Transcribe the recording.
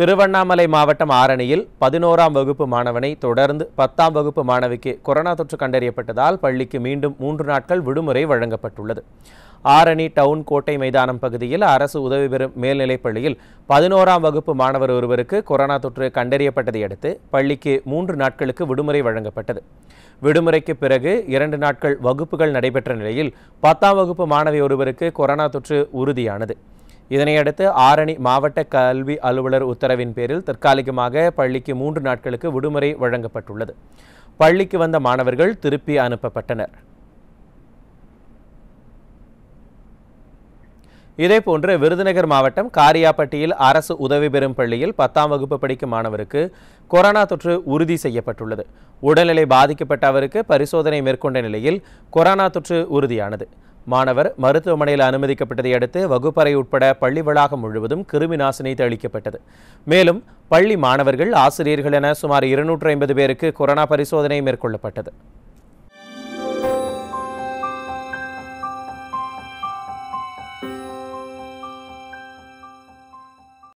திருவண்ணாமலை மாவட்டம் ஆரணியில் பதினோராம் வகுப்பு மாணவனை தொடர்ந்து பத்தாம் வகுப்பு மாணவிக்கு கொரோனா தொற்று கண்டறியப்பட்டதால் பள்ளிக்கு மீண்டும் மூன்று நாட்கள் விடுமுறை வழங்கப்பட்டுள்ளது ஆரணி டவுன் கோட்டை மைதானம் பகுதியில் அரசு உதவி பெறும் மேல்நிலைப் பள்ளியில் பதினோராம் வகுப்பு மாணவர் ஒருவருக்கு கொரோனா தொற்று கண்டறியப்பட்டதை அடுத்து பள்ளிக்கு மூன்று நாட்களுக்கு விடுமுறை வழங்கப்பட்டது விடுமுறைக்கு பிறகு இரண்டு நாட்கள் வகுப்புகள் நடைபெற்ற நிலையில் பத்தாம் வகுப்பு மாணவி ஒருவருக்கு கொரோனா தொற்று உறுதியானது இதனையடுத்து ஆரணி மாவட்ட கல்வி அலுவலர் உத்தரவின் பேரில் தற்காலிகமாக பள்ளிக்கு மூன்று நாட்களுக்கு விடுமுறை வழங்கப்பட்டுள்ளது பள்ளிக்கு வந்த மாணவர்கள் திருப்பி அனுப்பப்பட்டனர் இதேபோன்று விருதுநகர் மாவட்டம் காரியாப்பட்டியில் அரசு உதவி பெறும் பள்ளியில் பத்தாம் வகுப்பு படிக்கும் மாணவருக்கு கொரோனா தொற்று உறுதி செய்யப்பட்டுள்ளது உடல்நிலை பாதிக்கப்பட்ட அவருக்கு பரிசோதனை மேற்கொண்ட நிலையில் கொரோனா தொற்று உறுதியானது மாணவர் மருத்துவமனையில் அனுமதிக்கப்பட்டதை அடுத்து வகுப்பறை உட்பட பள்ளி வளாகம் முழுவதும் கிருமி நாசினி தெளிக்கப்பட்டது மேலும் பள்ளி மாணவர்கள் ஆசிரியர்கள் என சுமார் இருநூற்றி ஐம்பது பேருக்கு கொரோனா பரிசோதனை மேற்கொள்ளப்பட்டது